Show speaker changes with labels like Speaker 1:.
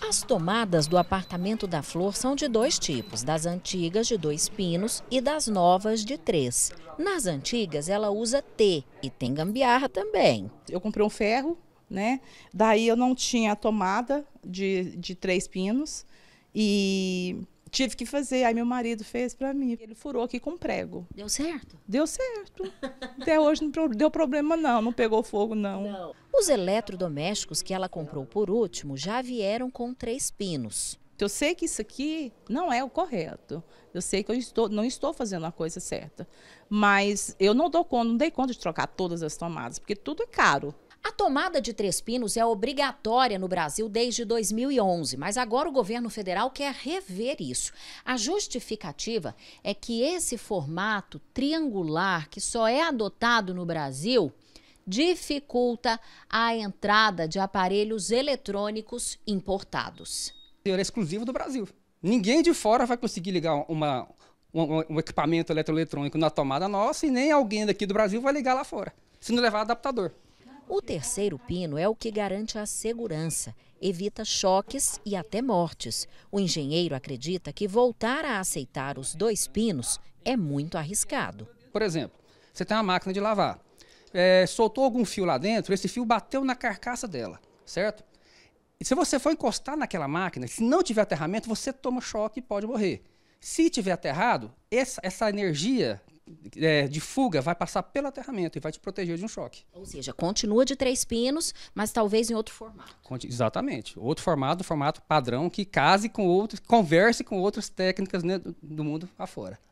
Speaker 1: As tomadas do apartamento da Flor são de dois tipos, das antigas de dois pinos e das novas de três. Nas antigas ela usa T e tem
Speaker 2: gambiarra também. Eu comprei um ferro, né? Daí eu não tinha tomada de, de três pinos e tive que fazer. Aí meu marido fez para mim. Ele furou aqui com prego. Deu certo? Deu certo. Até hoje não deu problema não, não pegou fogo não. não. Os eletrodomésticos que ela comprou por último já vieram com três pinos. Eu sei que isso aqui não é o correto. Eu sei que eu estou, não estou fazendo a coisa certa. Mas eu não dou conta, não dei conta de trocar todas
Speaker 1: as tomadas, porque tudo é caro. A tomada de três pinos é obrigatória no Brasil desde 2011, mas agora o governo federal quer rever isso. A justificativa é que esse formato triangular, que só é adotado no Brasil, dificulta a entrada de aparelhos eletrônicos importados.
Speaker 3: Era exclusivo do Brasil. Ninguém de fora vai conseguir ligar uma, um, um equipamento eletroeletrônico na tomada nossa e nem alguém daqui do Brasil vai ligar lá fora, se não levar adaptador.
Speaker 1: O terceiro pino é o que garante a segurança, evita choques e até mortes. O engenheiro acredita que voltar a aceitar os
Speaker 3: dois pinos é muito arriscado. Por exemplo, você tem uma máquina de lavar é, soltou algum fio lá dentro, esse fio bateu na carcaça dela, certo? E se você for encostar naquela máquina, se não tiver aterramento, você toma choque e pode morrer. Se tiver aterrado, essa, essa energia é, de fuga vai passar pelo aterramento e vai te proteger de um choque. Ou seja, continua de três pinos, mas talvez em outro formato. Exatamente. Outro formato, formato padrão que case com outros, converse com outras técnicas né, do mundo afora.